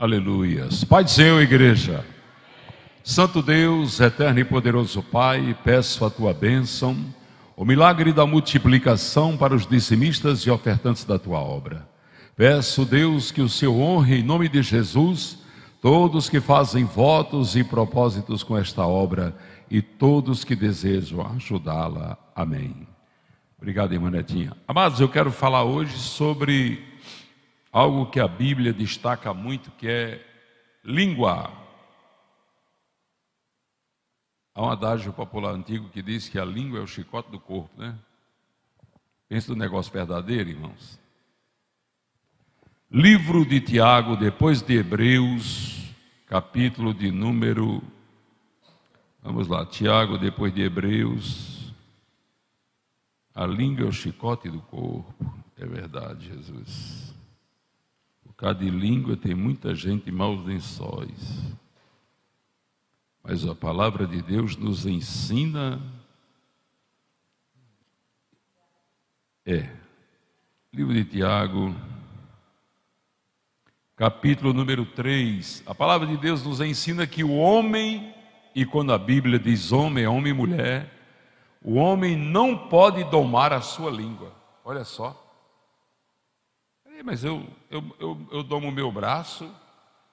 Aleluias. Pai do Senhor, igreja. Santo Deus, eterno e poderoso Pai, peço a tua bênção, o milagre da multiplicação para os discípulos e ofertantes da tua obra. Peço, Deus, que o Senhor honre em nome de Jesus todos que fazem votos e propósitos com esta obra e todos que desejam ajudá-la. Amém. Obrigado, irmã Netinha. Amados, eu quero falar hoje sobre algo que a Bíblia destaca muito, que é língua. Há um adágio popular antigo que diz que a língua é o chicote do corpo, né? Pensa no negócio verdadeiro, irmãos. Livro de Tiago, depois de Hebreus, capítulo de número. Vamos lá, Tiago, depois de Hebreus. A língua é o chicote do corpo. É verdade, Jesus. Cada língua tem muita gente maus lençóis. Mas a palavra de Deus nos ensina. É. Livro de Tiago, capítulo número 3. A palavra de Deus nos ensina que o homem, e quando a Bíblia diz homem, é homem e mulher, o homem não pode domar a sua língua. Olha só. É, mas eu, eu, eu, eu domo o meu braço,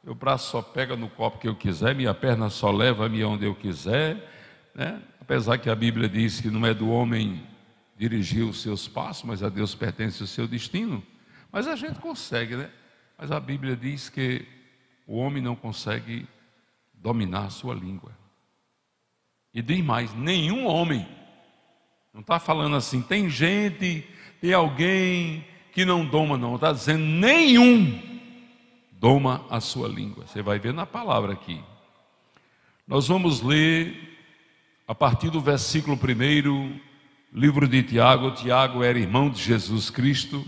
meu braço só pega no copo que eu quiser, minha perna só leva-me onde eu quiser, né? apesar que a Bíblia diz que não é do homem dirigir os seus passos, mas a Deus pertence o seu destino. Mas a gente consegue, né? Mas a Bíblia diz que o homem não consegue dominar a sua língua. E diz mais: nenhum homem. Não está falando assim, tem gente, tem alguém, que não doma, não. Está dizendo nenhum doma a sua língua. Você vai ver na palavra aqui. Nós vamos ler a partir do versículo 1, livro de Tiago. Tiago era irmão de Jesus Cristo,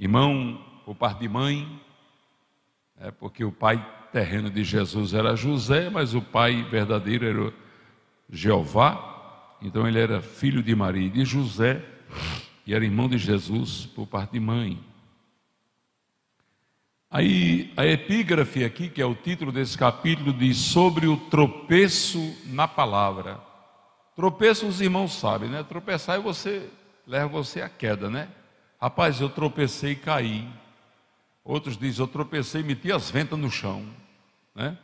irmão por parte de mãe, é porque o pai terreno de Jesus era José, mas o pai verdadeiro era Jeová, então ele era filho de Maria e de José e era irmão de Jesus por parte de mãe. Aí a epígrafe aqui, que é o título desse capítulo, diz sobre o tropeço na palavra. Tropeço os irmãos sabem, né? Tropeçar é você, leva você à queda, né? Rapaz, eu tropecei e caí. Outros dizem, eu tropecei e meti as ventas no chão, né?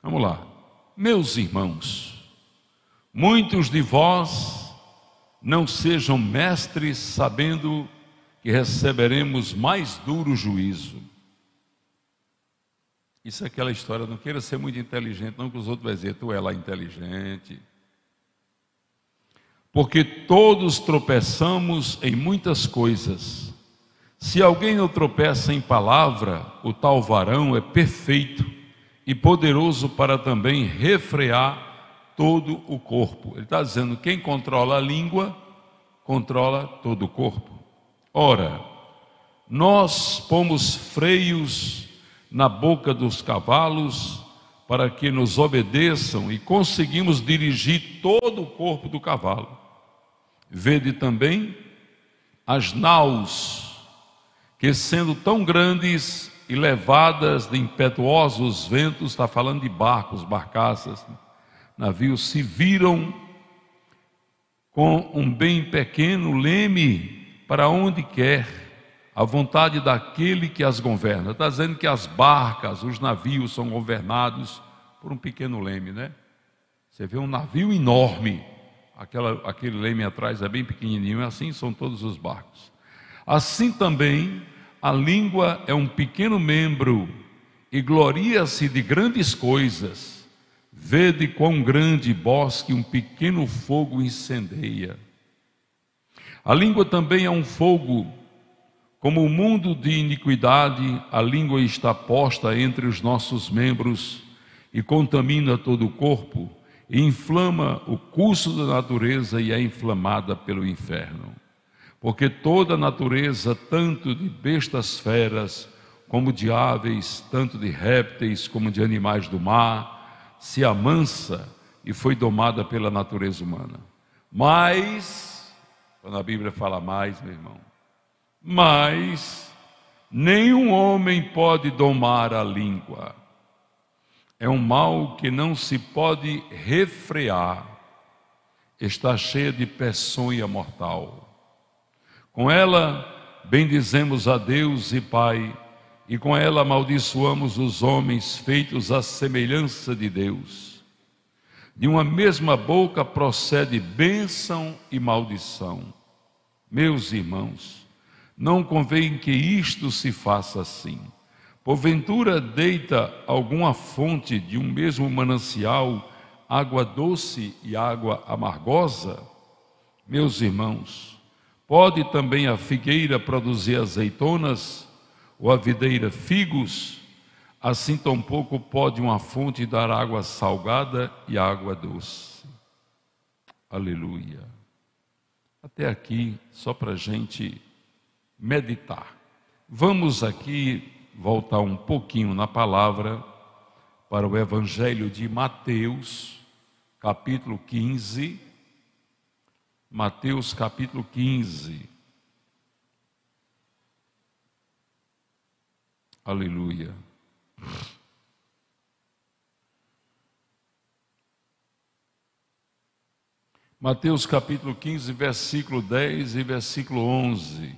Vamos lá. Meus irmãos, muitos de vós não sejam mestres, sabendo que receberemos mais duro juízo. Isso é aquela história, não queira ser muito inteligente, não que os outros vão dizer, tu é lá inteligente. Porque todos tropeçamos em muitas coisas. Se alguém não tropeça em palavra, o tal varão é perfeito e poderoso para também refrear todo o corpo. Ele está dizendo: quem controla a língua, controla todo o corpo. Ora, nós pomos freios na boca dos cavalos para que nos obedeçam e conseguimos dirigir todo o corpo do cavalo. Vede também as naus, que sendo tão grandes e levadas de impetuosos ventos, está falando de barcos, barcaças, né? navios se viram com um bem pequeno leme para onde quer, a vontade daquele que as governa. Está dizendo que as barcas, os navios são governados por um pequeno leme, né? Você vê um navio enorme, aquela, aquele leme atrás é bem pequenininho, e é assim são todos os barcos. Assim também, a língua é um pequeno membro e gloria-se de grandes coisas Vede quão grande bosque um pequeno fogo incendeia. A língua também é um fogo. Como o um mundo de iniquidade, a língua está posta entre os nossos membros e contamina todo o corpo, e inflama o curso da natureza e é inflamada pelo inferno. Porque toda a natureza, tanto de bestas feras, como de aves, tanto de répteis como de animais do mar, se amansa e foi domada pela natureza humana. Mas, quando a Bíblia fala mais, meu irmão, mas nenhum homem pode domar a língua. É um mal que não se pode refrear. Está cheia de peçonha mortal. Com ela, bendizemos a Deus e Pai e com ela amaldiçoamos os homens feitos à semelhança de Deus. De uma mesma boca procede bênção e maldição. Meus irmãos, não convém que isto se faça assim. Porventura deita alguma fonte de um mesmo manancial água doce e água amargosa? Meus irmãos, pode também a figueira produzir azeitonas? ou a videira figos, assim tampouco pode uma fonte dar água salgada e água doce. Aleluia. Até aqui, só para a gente meditar. Vamos aqui voltar um pouquinho na palavra para o Evangelho de Mateus, capítulo 15. Mateus capítulo 15. Aleluia. Mateus capítulo 15, versículo 10 e versículo 11.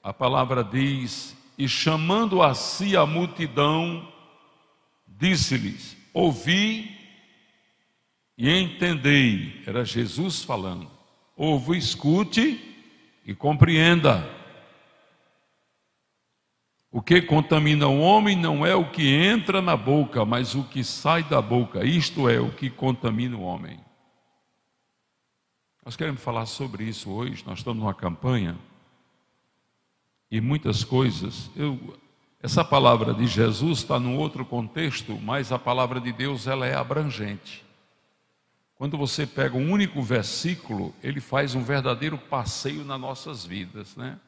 A palavra diz: E chamando a si a multidão, disse-lhes: Ouvi e entendei. Era Jesus falando. Ouve, escute e compreenda. O que contamina o homem não é o que entra na boca, mas o que sai da boca, isto é, o que contamina o homem. Nós queremos falar sobre isso hoje, nós estamos numa campanha e muitas coisas. Eu, essa palavra de Jesus está num outro contexto, mas a palavra de Deus ela é abrangente. Quando você pega um único versículo, ele faz um verdadeiro passeio nas nossas vidas, né?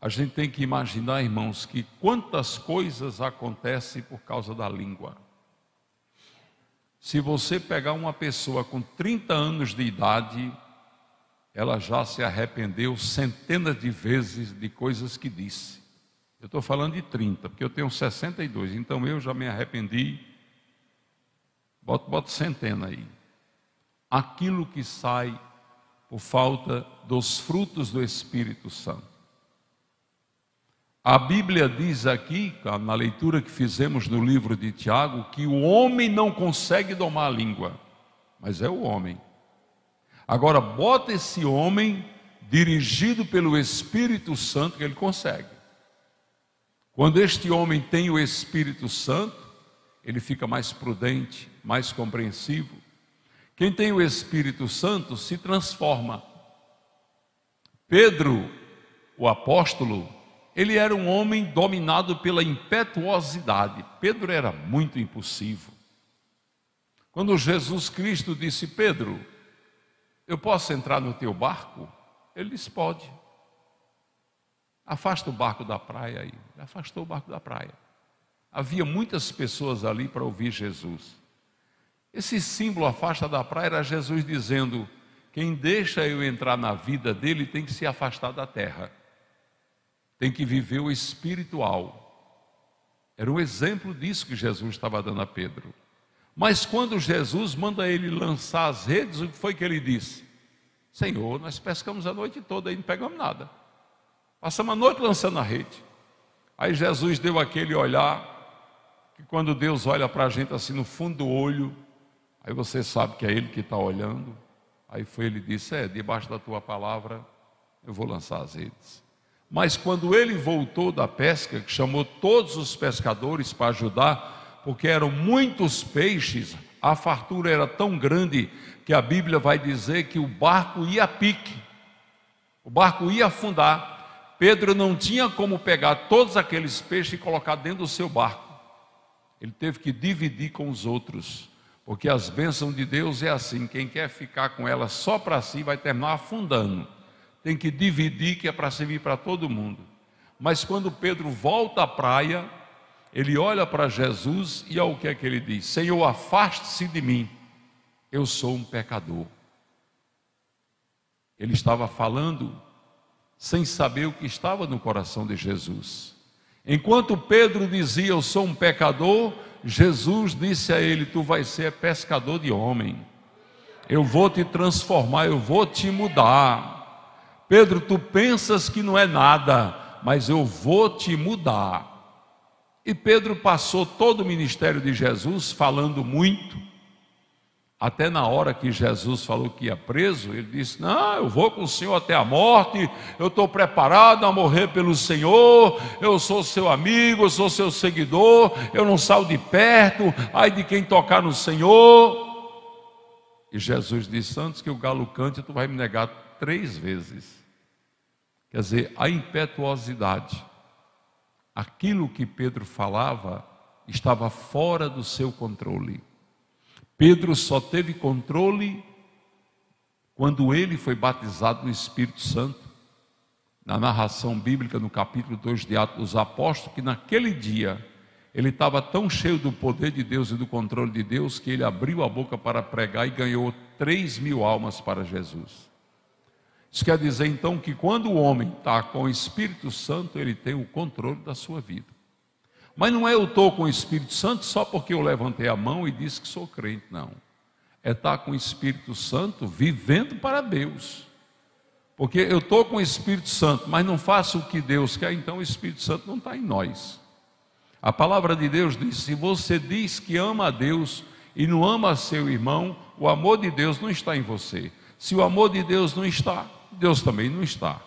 A gente tem que imaginar, irmãos, que quantas coisas acontecem por causa da língua. Se você pegar uma pessoa com 30 anos de idade, ela já se arrependeu centenas de vezes de coisas que disse. Eu estou falando de 30, porque eu tenho 62, então eu já me arrependi. Bota, bota centena aí. Aquilo que sai por falta dos frutos do Espírito Santo. A Bíblia diz aqui, na leitura que fizemos no livro de Tiago, que o homem não consegue domar a língua, mas é o homem. Agora, bota esse homem dirigido pelo Espírito Santo que ele consegue. Quando este homem tem o Espírito Santo, ele fica mais prudente, mais compreensivo. Quem tem o Espírito Santo se transforma. Pedro, o apóstolo, ele era um homem dominado pela impetuosidade. Pedro era muito impulsivo. Quando Jesus Cristo disse: Pedro, eu posso entrar no teu barco? Ele disse: Pode. Afasta o barco da praia aí. Afastou o barco da praia. Havia muitas pessoas ali para ouvir Jesus. Esse símbolo afasta da praia era Jesus dizendo: Quem deixa eu entrar na vida dele tem que se afastar da terra tem que viver o espiritual. Era um exemplo disso que Jesus estava dando a Pedro. Mas quando Jesus manda ele lançar as redes, o que foi que ele disse? Senhor, nós pescamos a noite toda e não pegamos nada. Passamos a noite lançando a rede. Aí Jesus deu aquele olhar, que quando Deus olha para a gente assim no fundo do olho, aí você sabe que é Ele que está olhando. Aí foi ele disse: É, debaixo da tua palavra eu vou lançar as redes. Mas quando ele voltou da pesca, que chamou todos os pescadores para ajudar, porque eram muitos peixes, a fartura era tão grande que a Bíblia vai dizer que o barco ia a pique, o barco ia afundar. Pedro não tinha como pegar todos aqueles peixes e colocar dentro do seu barco. Ele teve que dividir com os outros, porque as bênçãos de Deus é assim: quem quer ficar com ela só para si vai terminar afundando tem que dividir, que é para servir para todo mundo. Mas quando Pedro volta à praia, ele olha para Jesus e ao que é que ele diz: Senhor, afaste-se de mim, eu sou um pecador. Ele estava falando sem saber o que estava no coração de Jesus. Enquanto Pedro dizia: Eu sou um pecador, Jesus disse a ele: Tu vais ser pescador de homem. Eu vou te transformar, eu vou te mudar. Pedro, tu pensas que não é nada, mas eu vou te mudar. E Pedro passou todo o ministério de Jesus falando muito, até na hora que Jesus falou que ia preso, ele disse: Não, eu vou com o Senhor até a morte, eu estou preparado a morrer pelo Senhor, eu sou seu amigo, eu sou seu seguidor, eu não saio de perto, ai de quem tocar no Senhor. E Jesus disse: Antes que o galo cante, tu vai me negar três vezes. Quer dizer, a impetuosidade. Aquilo que Pedro falava estava fora do seu controle. Pedro só teve controle quando ele foi batizado no Espírito Santo. Na narração bíblica, no capítulo 2 de Atos dos Apóstolos, que naquele dia ele estava tão cheio do poder de Deus e do controle de Deus que ele abriu a boca para pregar e ganhou 3 mil almas para Jesus. Isso quer dizer então que quando o homem está com o Espírito Santo, ele tem o controle da sua vida. Mas não é eu estou com o Espírito Santo só porque eu levantei a mão e disse que sou crente, não. É estar tá com o Espírito Santo vivendo para Deus. Porque eu estou com o Espírito Santo, mas não faço o que Deus quer, então o Espírito Santo não está em nós. A palavra de Deus diz: se você diz que ama a Deus e não ama seu irmão, o amor de Deus não está em você. Se o amor de Deus não está, Deus também não está.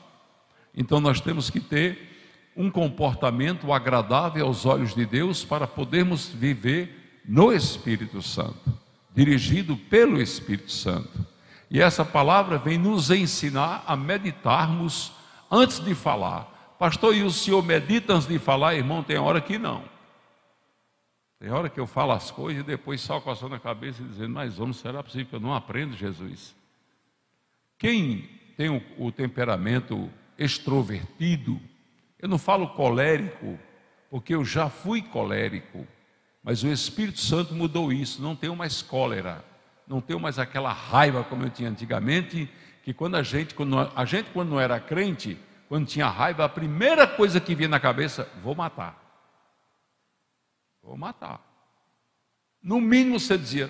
Então nós temos que ter um comportamento agradável aos olhos de Deus para podermos viver no Espírito Santo, dirigido pelo Espírito Santo. E essa palavra vem nos ensinar a meditarmos antes de falar. Pastor, e o senhor medita antes de falar? Irmão, tem hora que não. Tem hora que eu falo as coisas e depois só coçando a cabeça e dizendo, mas homem, será possível que eu não aprenda Jesus? Quem tem o, o temperamento extrovertido, eu não falo colérico, porque eu já fui colérico, mas o Espírito Santo mudou isso, não tenho mais cólera, não tenho mais aquela raiva como eu tinha antigamente, que quando a gente, quando a gente quando não era crente, quando tinha raiva, a primeira coisa que vinha na cabeça, vou matar. Vou matar. No mínimo você dizia,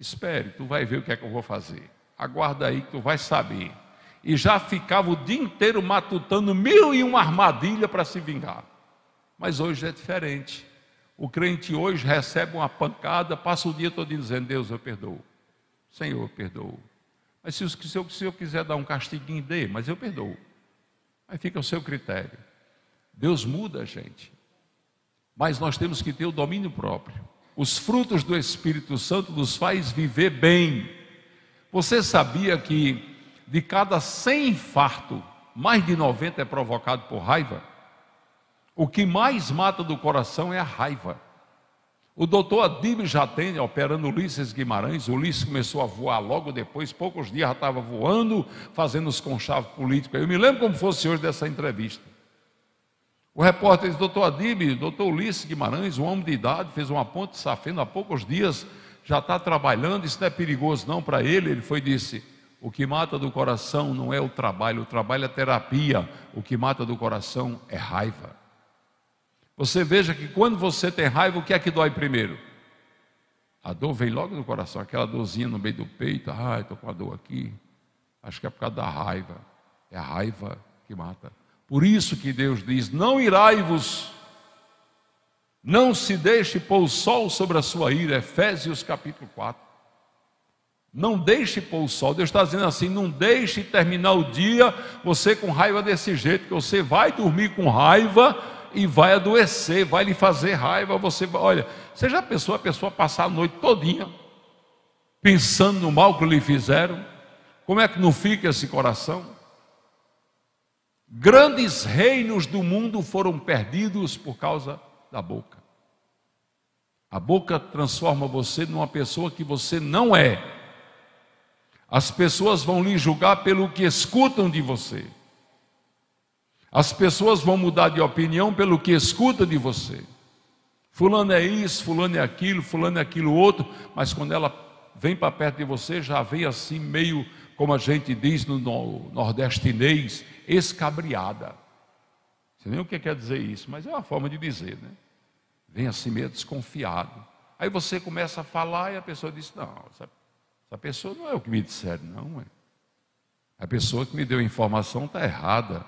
espere, tu vai ver o que é que eu vou fazer aguarda aí que tu vai saber. E já ficava o dia inteiro matutando mil e uma armadilha para se vingar. Mas hoje é diferente. O crente hoje recebe uma pancada, passa o dia todo dizendo: Deus, eu perdoo. Senhor, eu perdoo. Mas se, o eu, quiser dar um castiguinho, dê, mas eu perdoo. Aí fica o seu critério. Deus muda a gente. Mas nós temos que ter o domínio próprio. Os frutos do Espírito Santo nos faz viver bem você sabia que de cada 100 infarto, mais de 90 é provocado por raiva? O que mais mata do coração é a raiva. O doutor Adib tem operando Ulisses Guimarães, Ulisses começou a voar logo depois, poucos dias já estava voando, fazendo os conchavos políticos. Eu me lembro como fosse hoje dessa entrevista. O repórter disse, doutor Adib, doutor Ulisses Guimarães, um homem de idade, fez uma ponte safena há poucos dias, já está trabalhando, isso não é perigoso não para ele. Ele foi disse: o que mata do coração não é o trabalho, o trabalho é terapia, o que mata do coração é raiva. Você veja que quando você tem raiva, o que é que dói primeiro? A dor vem logo do coração, aquela dorzinha no meio do peito, ah, estou com a dor aqui. Acho que é por causa da raiva. É a raiva que mata. Por isso que Deus diz: não irai-vos não se deixe pôr o sol sobre a sua ira, Efésios capítulo 4. Não deixe pôr o sol. Deus está dizendo assim: não deixe terminar o dia você com raiva desse jeito, que você vai dormir com raiva e vai adoecer, vai lhe fazer raiva. Você olha, você já pensou a pessoa passar a noite todinha pensando no mal que lhe fizeram? Como é que não fica esse coração? Grandes reinos do mundo foram perdidos por causa da boca. A boca transforma você numa pessoa que você não é. As pessoas vão lhe julgar pelo que escutam de você. As pessoas vão mudar de opinião pelo que escutam de você. Fulano é isso, fulano é aquilo, fulano é aquilo outro, mas quando ela vem para perto de você, já vem assim, meio, como a gente diz no nordestinês, escabriada. Não sei nem o que quer dizer isso, mas é uma forma de dizer, né? Vem assim meio desconfiado. Aí você começa a falar e a pessoa diz: Não, essa, essa pessoa não é o que me disseram, não. É. A pessoa que me deu a informação está errada.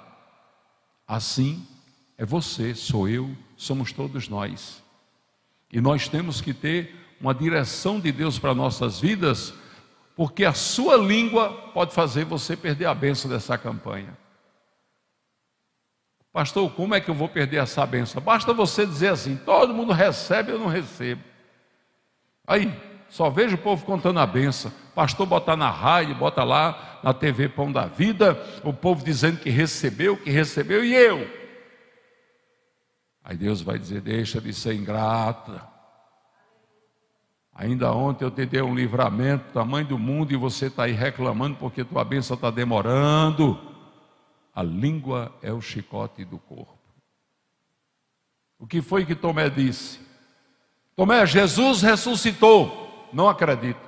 Assim é você, sou eu, somos todos nós. E nós temos que ter uma direção de Deus para nossas vidas, porque a sua língua pode fazer você perder a bênção dessa campanha. Pastor, como é que eu vou perder essa benção? Basta você dizer assim: todo mundo recebe, eu não recebo. Aí, só vejo o povo contando a benção. Pastor botar na rádio, bota lá na TV Pão da Vida, o povo dizendo que recebeu, que recebeu, e eu? Aí Deus vai dizer: deixa de ser ingrata. Ainda ontem eu te dei um livramento, tamanho do mundo, e você está aí reclamando porque tua benção está demorando. A língua é o chicote do corpo. O que foi que Tomé disse? Tomé, Jesus ressuscitou. Não acredito.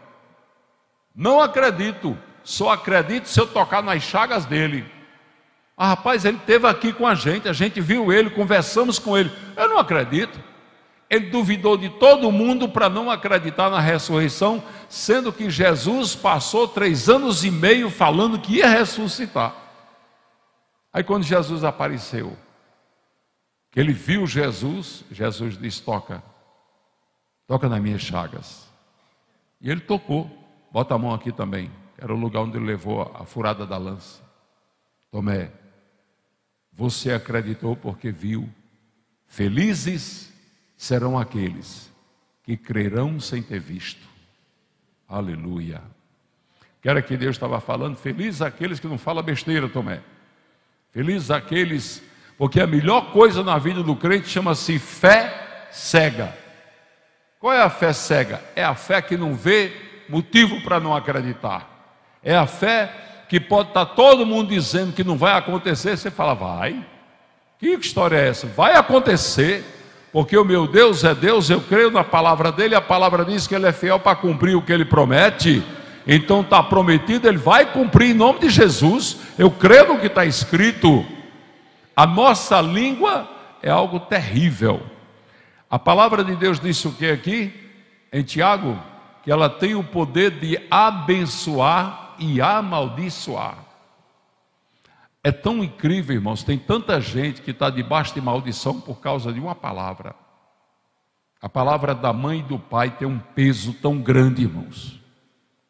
Não acredito. Só acredito se eu tocar nas chagas dele. Ah, rapaz, ele esteve aqui com a gente, a gente viu ele, conversamos com ele. Eu não acredito. Ele duvidou de todo mundo para não acreditar na ressurreição, sendo que Jesus passou três anos e meio falando que ia ressuscitar. Aí quando Jesus apareceu, que ele viu Jesus, Jesus disse: toca, toca nas minhas chagas. E ele tocou, bota a mão aqui também, era o lugar onde ele levou a furada da lança. Tomé, você acreditou porque viu. Felizes serão aqueles que crerão sem ter visto. Aleluia. Que era que Deus estava falando? Felizes aqueles que não falam besteira, Tomé. Felizes aqueles, porque a melhor coisa na vida do crente chama-se fé cega. Qual é a fé cega? É a fé que não vê motivo para não acreditar. É a fé que pode estar tá todo mundo dizendo que não vai acontecer, você fala, vai. Que história é essa? Vai acontecer, porque o meu Deus é Deus, eu creio na palavra dele, a palavra diz que ele é fiel para cumprir o que ele promete. Então está prometido, ele vai cumprir em nome de Jesus. Eu creio no que está escrito. A nossa língua é algo terrível. A palavra de Deus disse o que aqui? Em Tiago, que ela tem o poder de abençoar e amaldiçoar. É tão incrível, irmãos. Tem tanta gente que está debaixo de maldição por causa de uma palavra. A palavra da mãe e do pai tem um peso tão grande, irmãos.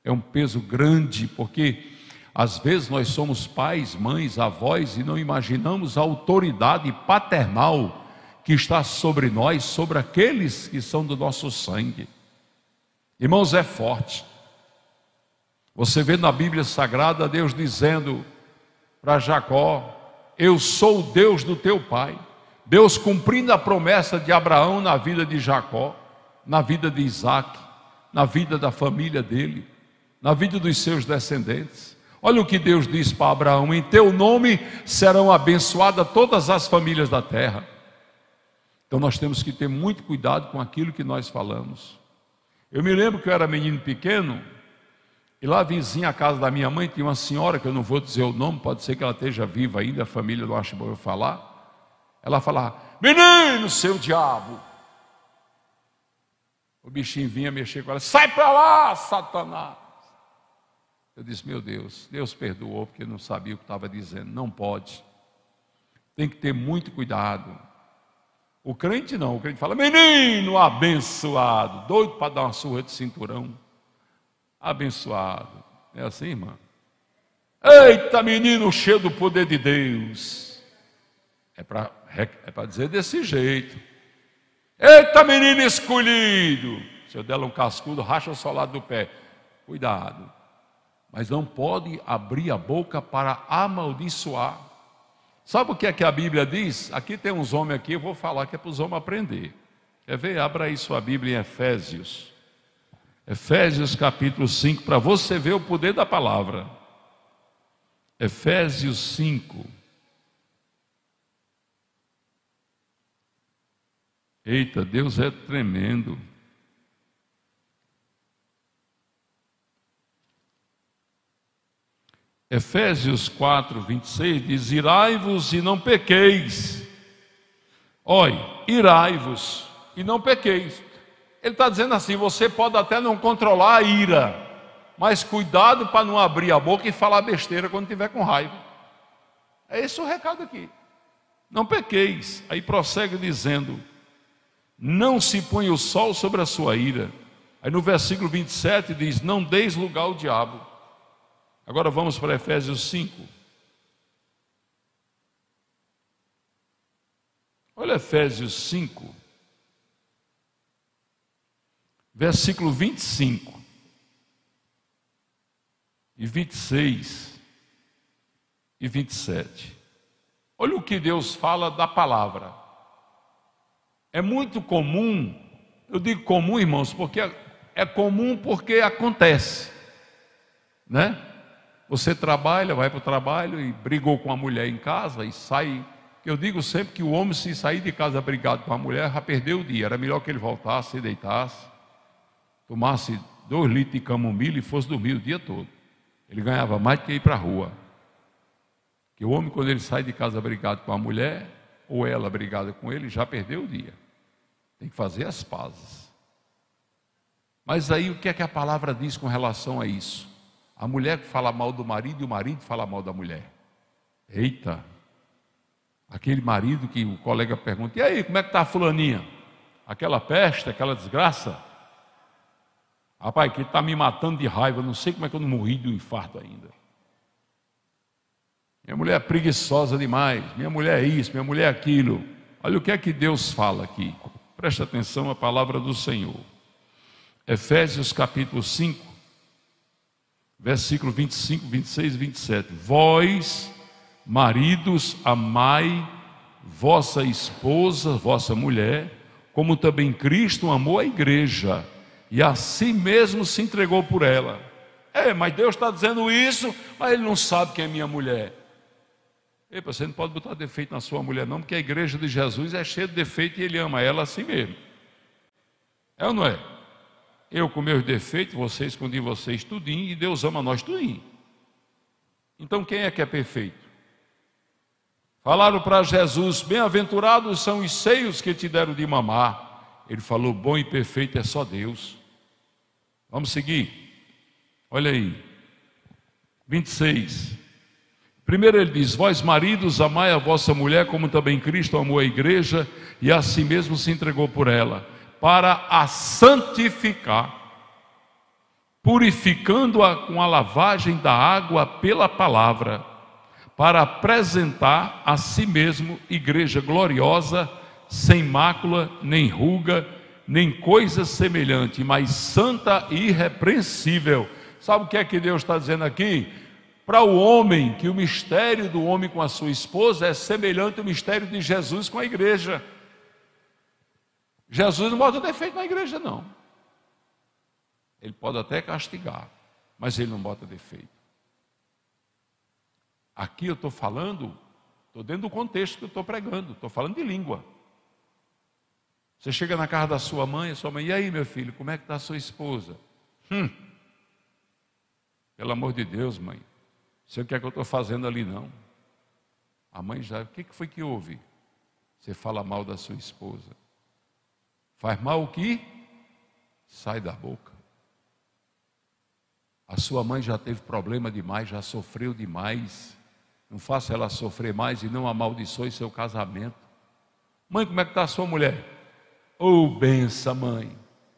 É um peso grande, porque às vezes nós somos pais, mães, avós e não imaginamos a autoridade paternal que está sobre nós, sobre aqueles que são do nosso sangue. Irmãos, é forte. Você vê na Bíblia Sagrada Deus dizendo para Jacó: Eu sou o Deus do teu pai. Deus cumprindo a promessa de Abraão na vida de Jacó, na vida de Isaac, na vida da família dele na vida dos seus descendentes. Olha o que Deus diz para Abraão: em teu nome serão abençoadas todas as famílias da terra. Então nós temos que ter muito cuidado com aquilo que nós falamos. Eu me lembro que eu era menino pequeno, e lá vizinha a casa da minha mãe tinha uma senhora, que eu não vou dizer o nome, pode ser que ela esteja viva ainda, a família não acha bom eu falar. Ela falava, menino, seu diabo. O bichinho vinha mexer com ela, sai para lá, Satanás. Eu disse: Meu Deus, Deus perdoou porque não sabia o que estava dizendo. Não pode. Tem que ter muito cuidado. O crente não, o crente fala: Menino abençoado, doido para dar uma surra de cinturão. Abençoado. É assim, irmã? Eita, menino cheio do poder de Deus. É para é dizer desse jeito. Eita, menino escolhido. Se eu der um cascudo, racha o solado do pé. Cuidado mas não pode abrir a boca para amaldiçoar. Sabe o que é que a Bíblia diz? Aqui tem uns homens aqui, eu vou falar que é para os homens aprender. Quer ver? Abra aí sua Bíblia em Efésios. Efésios capítulo 5, para você ver o poder da palavra. Efésios 5. Eita, Deus é tremendo. Efésios 4, 26 diz: Irai-vos e não pequeis. Oi, irai-vos e não pequeis. Ele está dizendo assim: você pode até não controlar a ira, mas cuidado para não abrir a boca e falar besteira quando tiver com raiva. É esse o recado aqui. Não pequeis. Aí prossegue dizendo: Não se põe o sol sobre a sua ira. Aí no versículo 27 diz: Não deis lugar ao diabo. Agora vamos para Efésios 5. Olha Efésios 5, versículo 25 e 26 e 27. Olha o que Deus fala da palavra. É muito comum, eu digo comum, irmãos, porque é, é comum porque acontece, né? Você trabalha, vai para o trabalho e brigou com a mulher em casa e sai. Eu digo sempre que o homem, se sair de casa brigado com a mulher, já perdeu o dia. Era melhor que ele voltasse, se deitasse, tomasse dois litros de camomila e fosse dormir o dia todo. Ele ganhava mais do que ir para a rua. Que o homem, quando ele sai de casa brigado com a mulher, ou ela brigada com ele, já perdeu o dia. Tem que fazer as pazes. Mas aí o que é que a palavra diz com relação a isso? A mulher que fala mal do marido e o marido fala mal da mulher. Eita! Aquele marido que o colega pergunta: e aí, como é que está a fulaninha? Aquela peste, aquela desgraça? Rapaz, que está me matando de raiva, não sei como é que eu não morri de um infarto ainda. Minha mulher é preguiçosa demais, minha mulher é isso, minha mulher é aquilo. Olha o que é que Deus fala aqui. Presta atenção à palavra do Senhor. Efésios capítulo 5, versículo 25, 26 e 27. Vós, maridos, amai vossa esposa, vossa mulher, como também Cristo amou a igreja e a si mesmo se entregou por ela. É, mas Deus está dizendo isso, mas ele não sabe quem é minha mulher. Ei, você não pode botar defeito na sua mulher, não, porque a igreja de Jesus é cheia de defeito e ele ama ela a si mesmo. É ou não é? Eu com meus defeitos, vocês com de vocês tudinho, e Deus ama nós tudinho. Então quem é que é perfeito? Falaram para Jesus: Bem-aventurados são os seios que te deram de mamar. Ele falou: Bom e perfeito é só Deus. Vamos seguir. Olha aí. 26. Primeiro ele diz: Vós maridos, amai a vossa mulher, como também Cristo amou a igreja e a si mesmo se entregou por ela, para a santificar, purificando-a com a lavagem da água pela palavra, para apresentar a si mesmo igreja gloriosa, sem mácula, nem ruga, nem coisa semelhante, mas santa e irrepreensível. Sabe o que é que Deus está dizendo aqui? Para o homem, que o mistério do homem com a sua esposa é semelhante ao mistério de Jesus com a igreja. Jesus não bota defeito na igreja, não. Ele pode até castigar, mas ele não bota defeito. Aqui eu estou falando, estou dentro do contexto que eu estou pregando, estou falando de língua. Você chega na casa da sua mãe, a sua mãe, e aí meu filho, como é que está a sua esposa? Hum, pelo amor de Deus, mãe, sei o que é que eu estou fazendo ali não. A mãe já, o que foi que houve? Você fala mal da sua esposa. Faz mal o que sai da boca. A sua mãe já teve problema demais, já sofreu demais. Não faça ela sofrer mais e não amaldiçoe seu casamento. Mãe, como é que está a sua mulher? Ô, oh, benção, mãe.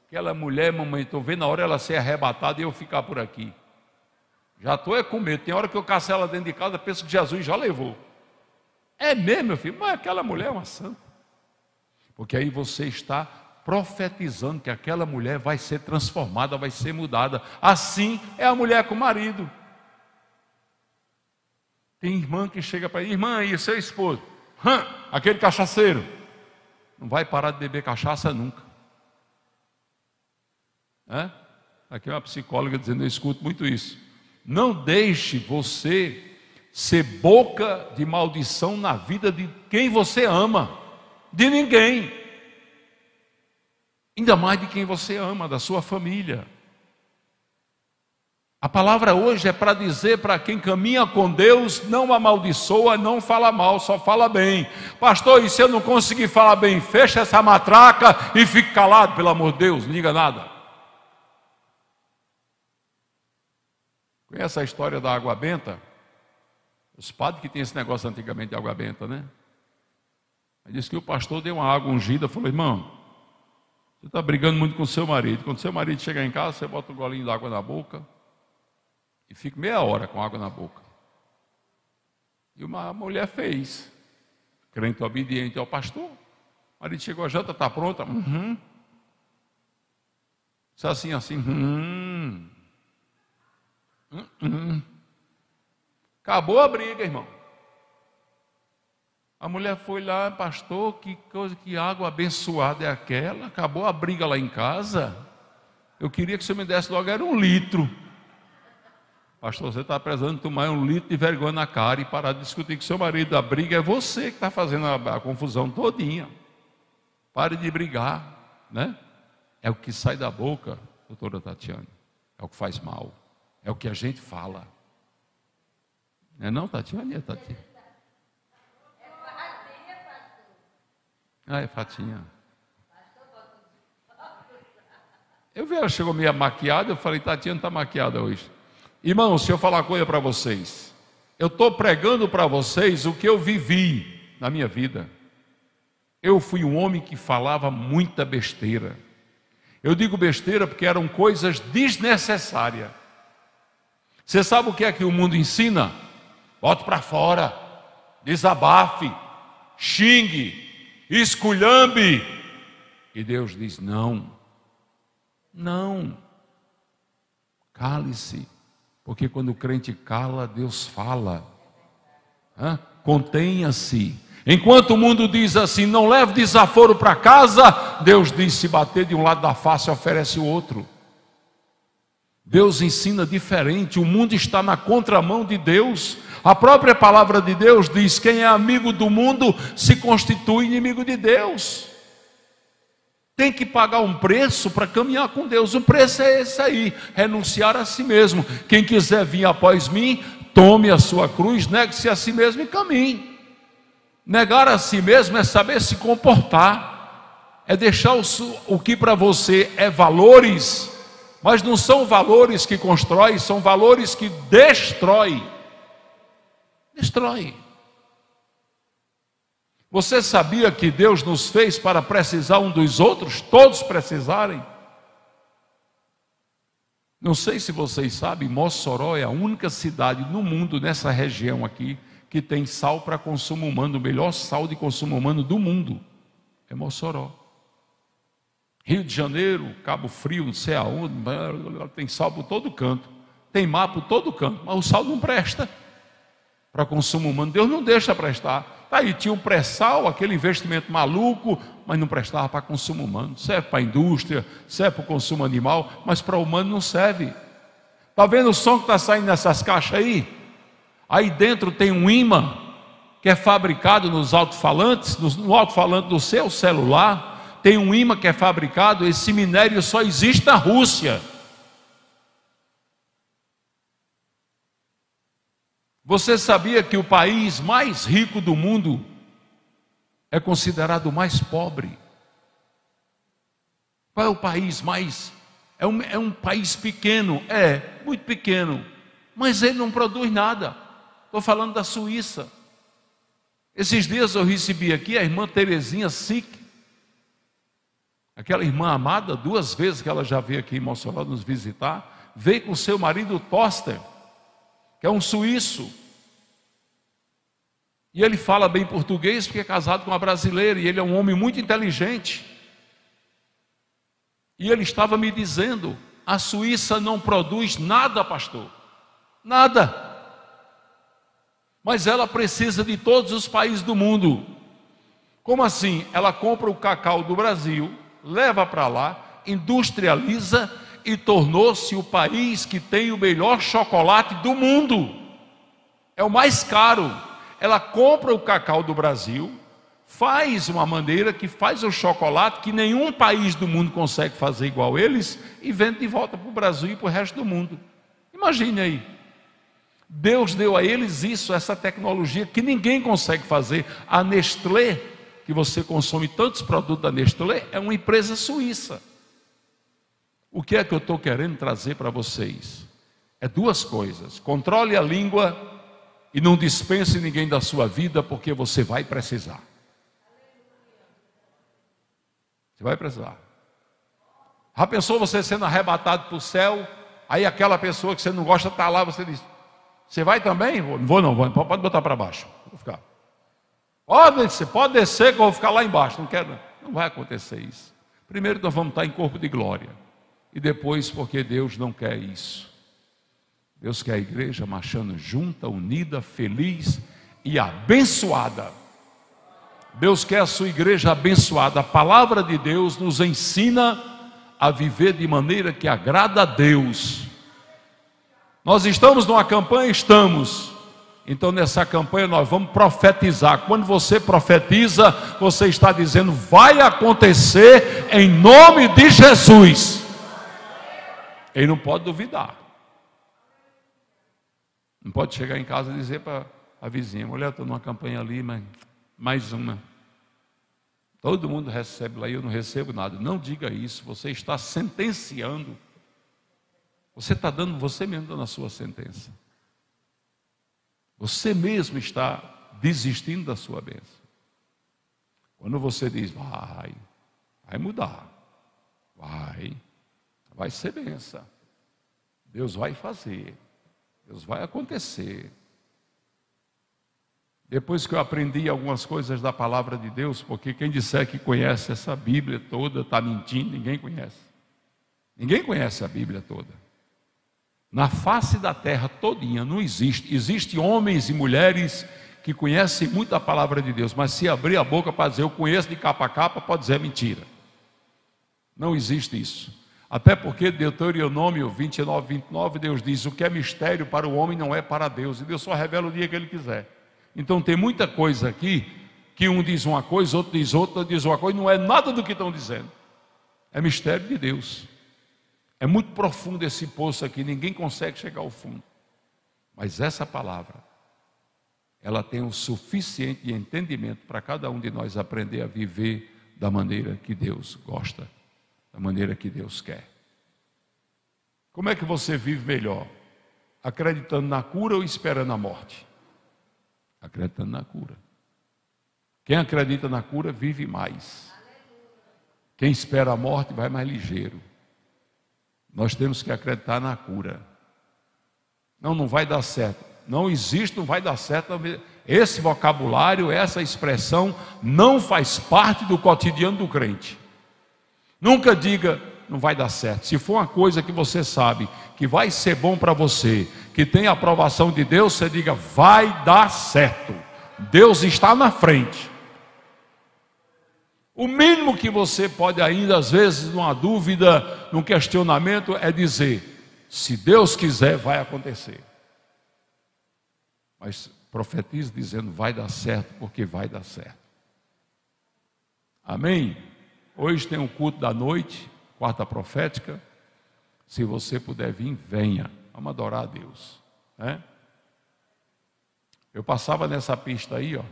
Aquela mulher, mamãe, estou vendo a hora ela ser arrebatada e eu ficar por aqui. Já estou é com medo. Tem hora que eu caço ela dentro de casa, penso que Jesus já levou. É mesmo, meu filho? Mas aquela mulher é uma santa. Porque aí você está profetizando que aquela mulher vai ser transformada, vai ser mudada. Assim é a mulher com o marido. Tem irmã que chega para irmã e seu esposo, Hã, aquele cachaceiro, não vai parar de beber cachaça nunca. É? Aqui é uma psicóloga dizendo, eu escuto muito isso. Não deixe você ser boca de maldição na vida de quem você ama, de ninguém ainda mais de quem você ama, da sua família. A palavra hoje é para dizer para quem caminha com Deus, não amaldiçoa, não fala mal, só fala bem. Pastor, e se eu não conseguir falar bem, fecha essa matraca e fique calado, pelo amor de Deus, não diga nada. Conhece a história da água benta? Os padres que tinham esse negócio antigamente de água benta, né? Aí disse que o pastor deu uma água ungida, falou, irmão, você está brigando muito com seu marido. Quando seu marido chegar em casa, você bota um golinho d'água na boca e fica meia hora com água na boca. E uma mulher fez, crente obediente ao pastor. O marido chegou, a janta está pronta. Uhum. Disse assim, assim. Hum. hum, hum. Acabou a briga, irmão. A mulher foi lá, pastor, que coisa, que água abençoada é aquela? Acabou a briga lá em casa. Eu queria que você me desse logo, era um litro. Pastor, você está precisando tomar um litro de vergonha na cara e parar de discutir com seu marido. A briga é você que está fazendo a, a confusão todinha. Pare de brigar, né? É o que sai da boca, doutora Tatiane. É o que faz mal. É o que a gente fala. Não é não, Tatiane? É Tatiane. Ah, é Fatinha. Eu vi ela chegou meio maquiada, eu falei, Tatiana está maquiada hoje. Irmão, se eu falar uma coisa para vocês, eu estou pregando para vocês o que eu vivi na minha vida. Eu fui um homem que falava muita besteira. Eu digo besteira porque eram coisas desnecessárias. Você sabe o que é que o mundo ensina? Bota para fora, desabafe, xingue, esculhambe. E Deus diz: não, não, cale-se, porque quando o crente cala, Deus fala. Contenha-se. Enquanto o mundo diz assim, não leve desaforo para casa, Deus diz: se bater de um lado da face, oferece o outro. Deus ensina diferente, o mundo está na contramão de Deus. A própria palavra de Deus diz: quem é amigo do mundo se constitui inimigo de Deus. Tem que pagar um preço para caminhar com Deus. O preço é esse aí: renunciar a si mesmo. Quem quiser vir após mim, tome a sua cruz, negue-se a si mesmo e caminhe. Negar a si mesmo é saber se comportar, é deixar o, o que para você é valores, mas não são valores que constrói, são valores que destrói destrói. Você sabia que Deus nos fez para precisar um dos outros, todos precisarem? Não sei se vocês sabem, Mossoró é a única cidade no mundo, nessa região aqui, que tem sal para consumo humano, o melhor sal de consumo humano do mundo. É Mossoró. Rio de Janeiro, Cabo Frio, não sei aonde, tem sal por todo canto, tem mar por todo canto, mas o sal não presta para consumo humano. Deus não deixa prestar. Tá aí tinha o um pré-sal, aquele investimento maluco, mas não prestava para consumo humano. Serve para a indústria, serve para o consumo animal, mas para o humano não serve. Está vendo o som que está saindo nessas caixas aí? Aí dentro tem um imã que é fabricado nos alto-falantes, no alto-falante do seu celular. Tem um imã que é fabricado, esse minério só existe na Rússia. Você sabia que o país mais rico do mundo é considerado o mais pobre? Qual é o país mais? É um, é um país pequeno, é, muito pequeno, mas ele não produz nada. Estou falando da Suíça. Esses dias eu recebi aqui a irmã Terezinha Sick, aquela irmã amada, duas vezes que ela já veio aqui em Mossoró nos visitar, veio com seu marido Toster que é um suíço. E ele fala bem português porque é casado com uma brasileira e ele é um homem muito inteligente. E ele estava me dizendo: a Suíça não produz nada, pastor, nada. Mas ela precisa de todos os países do mundo. Como assim? Ela compra o cacau do Brasil, leva para lá, industrializa e tornou-se o país que tem o melhor chocolate do mundo. É o mais caro. Ela compra o cacau do Brasil, faz uma maneira que faz o chocolate que nenhum país do mundo consegue fazer igual eles e vende de volta para o Brasil e para o resto do mundo. Imagine aí. Deus deu a eles isso, essa tecnologia que ninguém consegue fazer. A Nestlé, que você consome tantos produtos da Nestlé, é uma empresa suíça. O que é que eu estou querendo trazer para vocês? É duas coisas: controle a língua e não dispense ninguém da sua vida, porque você vai precisar. Você vai precisar. Já pensou você sendo arrebatado para o céu? Aí aquela pessoa que você não gosta está lá, você diz: Você vai também? não vou, não, vou, pode botar para baixo. Vou ficar. Pode descer, pode descer que eu vou ficar lá embaixo. Não quero, Não vai acontecer isso. Primeiro nós vamos estar em corpo de glória e depois porque Deus não quer isso. Deus quer a igreja marchando junta, unida, feliz e abençoada. Deus quer a sua igreja abençoada. A palavra de Deus nos ensina a viver de maneira que agrada a Deus. Nós estamos numa campanha, estamos. Então, nessa campanha, nós vamos profetizar. Quando você profetiza, você está dizendo: vai acontecer em nome de Jesus. Ele não pode duvidar. Não pode chegar em casa e dizer para a vizinha: mulher, estou numa campanha ali, mas mais uma. Todo mundo recebe lá e eu não recebo nada. Não diga isso, você está sentenciando. Você está dando, você mesmo dando a sua sentença. Você mesmo está desistindo da sua bênção. Quando você diz, vai, vai mudar, vai, vai ser benção. Deus vai fazer. Deus vai acontecer. Depois que eu aprendi algumas coisas da palavra de Deus, porque quem disser que conhece essa Bíblia toda está mentindo, ninguém conhece. Ninguém conhece a Bíblia toda. Na face da terra todinha não existe. Existem homens e mulheres que conhecem muito a palavra de Deus, mas se abrir a boca para dizer eu conheço de capa a capa, pode dizer mentira. Não existe isso. Até porque Deuteronômio 29, 29, Deus diz: o que é mistério para o homem não é para Deus, e Deus só revela o dia que ele quiser. Então tem muita coisa aqui que um diz uma coisa, outro diz outra, diz uma coisa, não é nada do que estão dizendo. É mistério de Deus. É muito profundo esse poço aqui, ninguém consegue chegar ao fundo. Mas essa palavra, ela tem o suficiente entendimento para cada um de nós aprender a viver da maneira que Deus gosta da maneira que Deus quer. Como é que você vive melhor? Acreditando na cura ou esperando a morte? Acreditando na cura. Quem acredita na cura vive mais. Quem espera a morte vai mais ligeiro. Nós temos que acreditar na cura. Não, não vai dar certo. Não existe, não vai dar certo. Esse vocabulário, essa expressão, não faz parte do cotidiano do crente. Nunca diga, não vai dar certo. Se for uma coisa que você sabe que vai ser bom para você, que tem a aprovação de Deus, você diga, vai dar certo. Deus está na frente. O mínimo que você pode ainda, às vezes, numa dúvida, num questionamento, é dizer: se Deus quiser, vai acontecer. Mas profetize dizendo: vai dar certo, porque vai dar certo. Amém? Hoje tem um culto da noite, quarta profética. Se você puder vir, venha. Vamos adorar a Deus. Né? Eu passava nessa pista aí, ó.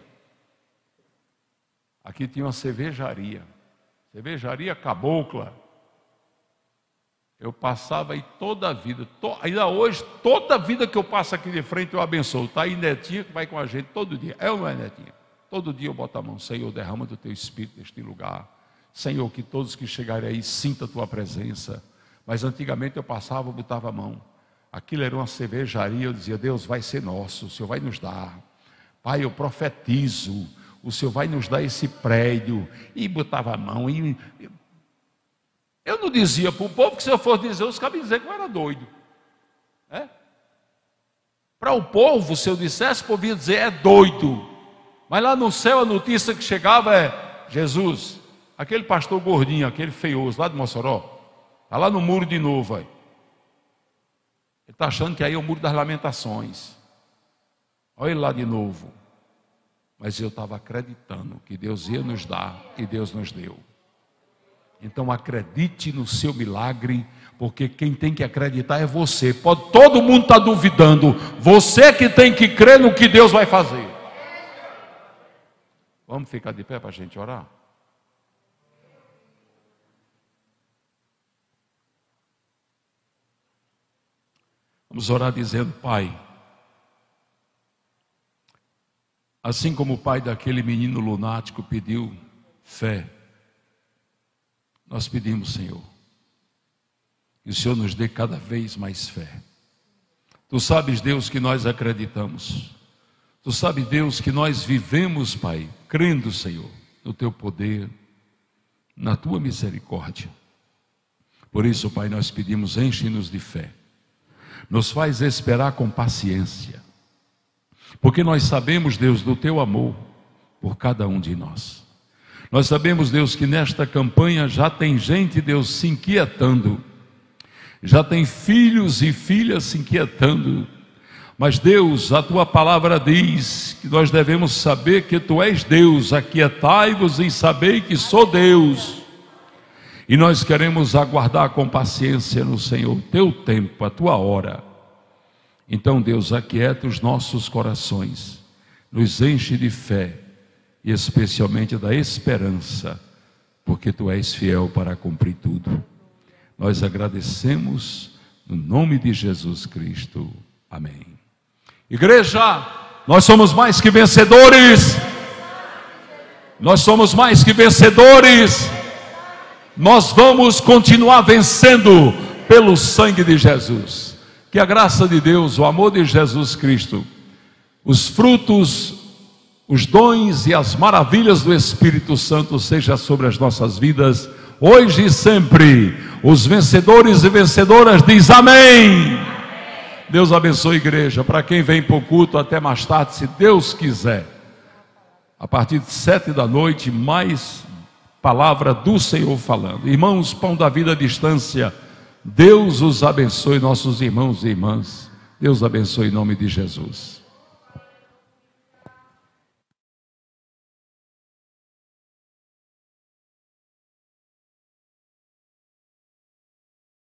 Aqui tinha uma cervejaria. Cervejaria cabocla. Eu passava aí toda a vida, to, ainda hoje, toda a vida que eu passo aqui de frente, eu abençoo. Está aí netinha que vai com a gente todo dia. É ou não é netinha? Todo dia eu boto a mão, Senhor, derrama do teu espírito neste lugar Senhor, que todos que chegarem aí sintam a tua presença. Mas antigamente eu passava, eu botava a mão. Aquilo era uma cervejaria, eu dizia, Deus vai ser nosso, o Senhor vai nos dar. Pai, eu profetizo, o Senhor vai nos dar esse prédio. E botava a mão. E... Eu não dizia para o povo que se eu fosse dizer, os caras dizer que eu era doido. É? Para o povo, se eu dissesse, o dizer, é doido. Mas lá no céu a notícia que chegava é, Jesus, Aquele pastor gordinho, aquele feioso lá de Mossoró, está lá no muro de novo. Aí. Ele está achando que aí é o muro das lamentações. Olha ele lá de novo. Mas eu estava acreditando que Deus ia nos dar e Deus nos deu. Então acredite no seu milagre, porque quem tem que acreditar é você. Pode, todo mundo está duvidando. Você que tem que crer no que Deus vai fazer. Vamos ficar de pé para a gente orar? Vamos orar dizendo: Pai, assim como o pai daquele menino lunático pediu fé, nós pedimos, Senhor, que o Senhor nos dê cada vez mais fé. Tu sabes, Deus, que nós acreditamos. Tu sabes, Deus, que nós vivemos, Pai, crendo, Senhor, no Teu poder, na Tua misericórdia. Por isso, Pai, nós pedimos, enche-nos de fé nos faz esperar com paciência, porque nós sabemos, Deus, do teu amor por cada um de nós. Nós sabemos, Deus, que nesta campanha já tem gente, Deus, se inquietando, já tem filhos e filhas se inquietando, mas Deus, a tua palavra diz que nós devemos saber que tu és Deus, aquietai-vos e sabei que sou Deus. E nós queremos aguardar com paciência no Senhor teu tempo, a tua hora. Então, Deus, aquieta os nossos corações, nos enche de fé e especialmente da esperança, porque tu és fiel para cumprir tudo. Nós agradecemos no nome de Jesus Cristo. Amém. Igreja, nós somos mais que vencedores. Nós somos mais que vencedores nós vamos continuar vencendo pelo sangue de Jesus. Que a graça de Deus, o amor de Jesus Cristo, os frutos, os dons e as maravilhas do Espírito Santo seja sobre as nossas vidas, hoje e sempre. Os vencedores e vencedoras diz amém. Deus abençoe a igreja. Para quem vem para o culto, até mais tarde, se Deus quiser. A partir de sete da noite, mais palavra do Senhor falando. Irmãos, pão da vida à distância, Deus os abençoe, nossos irmãos e irmãs. Deus abençoe em nome de Jesus.